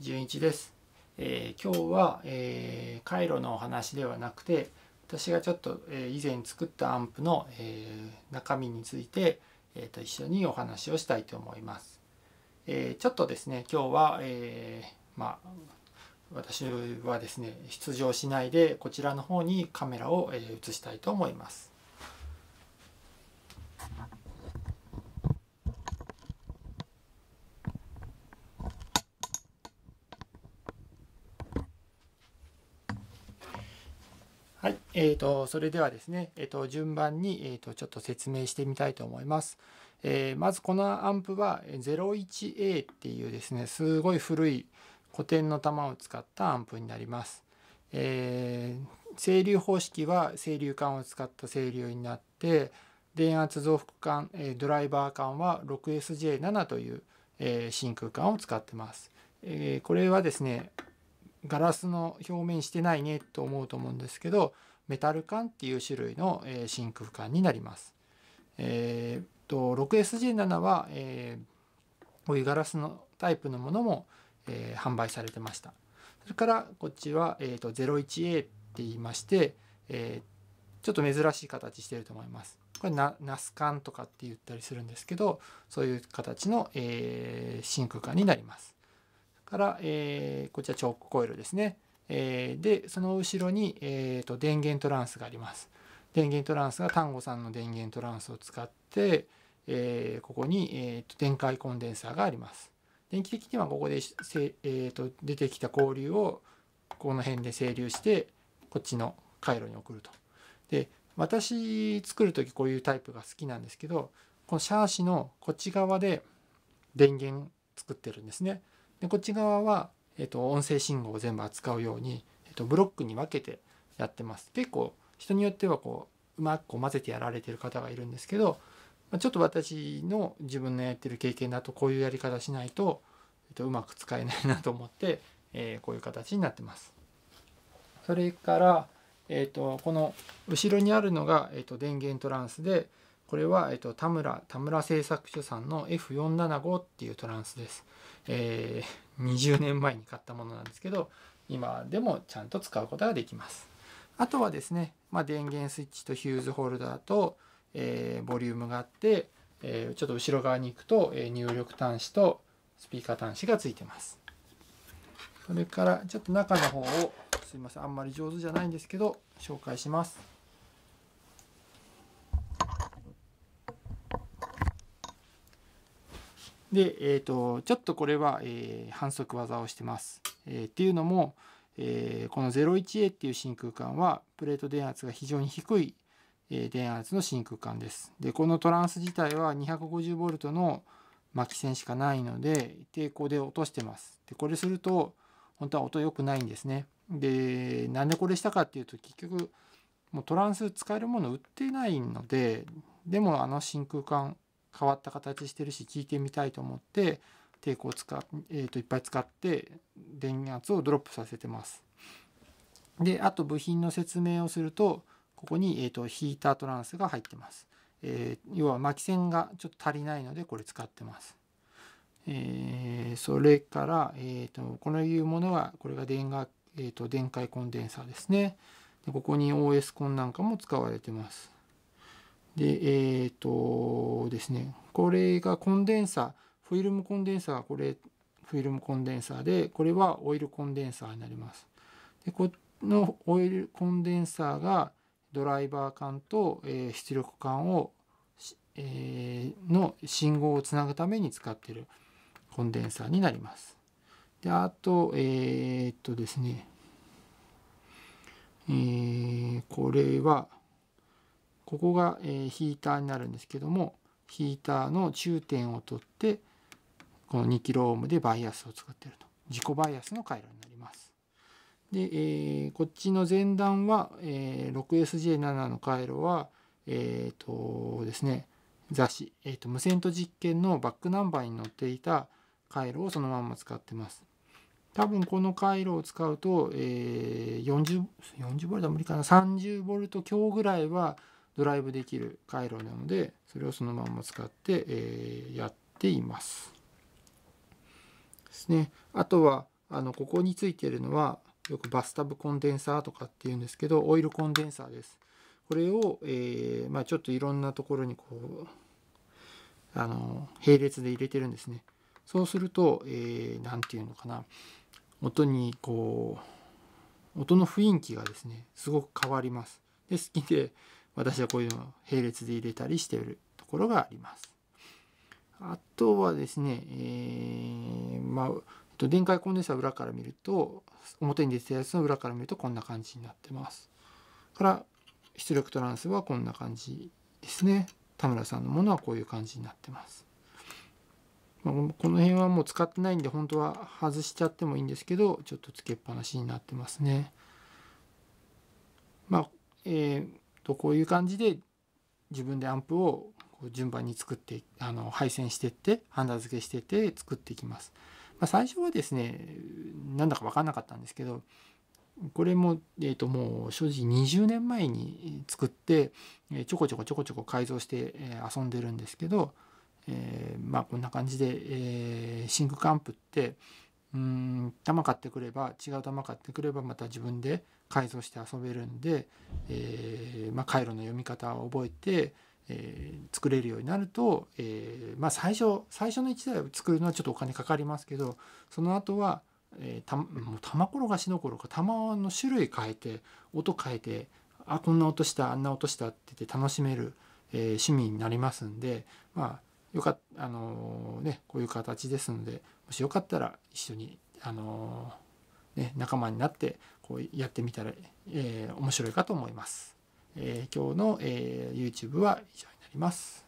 純一です、えー、今日は、えー、回路のお話ではなくて私がちょっと、えー、以前作ったアンプの、えー、中身について、えーと、一緒にお話をしたいと思います、えー、ちょっとですね今日は、えー、まあ私はですね出場しないでこちらの方にカメラを、えー、移したいと思いますはい、えーと、それではですね、えーと、順番に、えーと、ちょっと説明してみたいと思います。えー、まずこのアンプは 01A っていうですねすごい古い古典の弾を使ったアンプになります。えー、整流方式は整流管を使った整流になって電圧増幅管、えー、ドライバー管は 6SJ7 という、え真空管を使ってます。えこれはですねガラスの表面してないねと思うと思うんですけどメタル管っていう種類の、え真空管になります。えー、と 6SG7 は、えー、こういうガラスのタイプのものも、えー、販売されてました。それからこっちは、えーと、01A って言いまして、えー、ちょっと珍しい形してると思います。これナス管とかって言ったりするんですけどそういう形の、えー、真空管になります。から、えー、こちらチョークコイルですね。えー、で、その後ろに、えーと、電源トランスがあります。電源トランスが単語さんの電源トランスを使って、えー、ここに、えーと、電解コンデンサーがあります。電気的にはここで、せ、えーと出てきた交流をこの辺で整流してこっちの回路に送ると。で私作る時こういうタイプが好きなんですけどこのシャーシのこっち側で電源作ってるんですね。でこっち側は、えー、と音声信号を全部扱うように、えー、とブロックに分けてやってます結構人によってはこううまく混ぜてやられてる方がいるんですけど、まあ、ちょっと私の自分のやってる経験だとこういうやり方しないと,、えー、とうまく使えないなと思って、えー、こういう形になってます。それから、えー、とこの後ろにあるのが、えー、と電源トランスで、これは、えっと、田村、田村製作所さんの F475 っていうトランスです。えー、20年前に買ったものなんですけど、今でもちゃんと使うことができます。あとはですね、まあ、電源スイッチとヒューズホルダーと、えー、ボリュームがあって、えー、ちょっと後ろ側に行くと、えー、入力端子とスピーカー端子がついてます。それから、ちょっと中の方を、すいません、あんまり上手じゃないんですけど、紹介します。で、えーと、ちょっとこれは、えー、反則技をしてます。えー、っていうのも、えー、この 01A っていう真空管はプレート電圧が非常に低い、え電圧の真空管です。でこのトランス自体は 250V の巻き線しかないので抵抗で落としてます。でこれすると本当は音良くないんですね。でなんでこれしたかっていうと結局もうトランス使えるもの売ってないのででもあの真空管変わった形してるし聞いてみたいと思って抵抗を使、えー、といっぱい使って電圧をドロップさせてます。であと部品の説明をするとここに、えーと、ヒータートランスが入ってます。えー、要は巻き線がちょっと足りないのでこれ使ってます。えー、それから、えーと、このいうものはこれが電が、えーと、と電解コンデンサーですねでここに OS コンなんかも使われてますで、えっ、ー、とですね、これがコンデンサー、フィルムコンデンサー、これ、フィルムコンデンサーで、これはオイルコンデンサーになります。で、このオイルコンデンサーがドライバー管と、え出力管を、えの信号をつなぐために使っているコンデンサーになります。で、あと、えー、っとですね、えー、これは、ここが、えヒーターになるんですけどもヒーターの中点を取ってこの 2kΩ でバイアスを作ってると自己バイアスの回路になります。で、えー、こっちの前段は、えー、6SJ7 の回路は、えっ、ー、とですね、雑誌、えっ、ー、と、無線と実験のバックナンバーに載っていた回路をそのまんま使ってます。多分この回路を使うと、えー、40、40ボルトは無理かな、30ボルト強ぐらいは、ドライブできる回路なのでそれをそのまま使って、えー、やっています。ですね。あとはあのここについてるのはよくバスタブコンデンサーとかっていうんですけどオイルコンデンサーです。これを、えー、まあ、ちょっといろんなところにこうあの並列で入れてるんですね。そうすると何、えー、て言うのかな音にこう音の雰囲気がですねすごく変わります。で好きで私はこういうのを並列で入れたりしているところがあります。あとはですね、えー、まあ、電解コンデンサー裏から見ると、表に出てたやつの裏から見るとこんな感じになってます。から、出力トランスはこんな感じですね。田村さんのものはこういう感じになってます。まあ、この辺はもう使ってないんで、本当は外しちゃってもいいんですけど、ちょっとつけっぱなしになってますね。まあ、えー、とこういう感じで自分でアンプをこう順番に作ってあの配線してってハンダ付けしてって作っていきます。まあ、最初はですねなんだか分かんなかったんですけどこれも、えー、ともう正直20年前に作ってえちょこちょこちょこちょこ改造してえ遊んでるんですけど、えー、まあこんな感じで、えー、真空管アンプってうん玉買ってくれば違う玉買ってくればまた自分で改造して遊べるんで、えー、まあ、回路の読み方を覚えて、えー、作れるようになると、えー、まあ、最初最初の1台を作るのはちょっとお金かかりますけどその後は、えたもう玉転がしどころか玉の種類変えて音変えてあこんな音したあんな音したって言って楽しめる、え趣味になりますんでまあよかあのー、ね、こういう形ですのでもしよかったら一緒に、あのー、ね、仲間になってこうやってみたら、えー、面白いかと思います。え今日の、え YouTube は以上になります。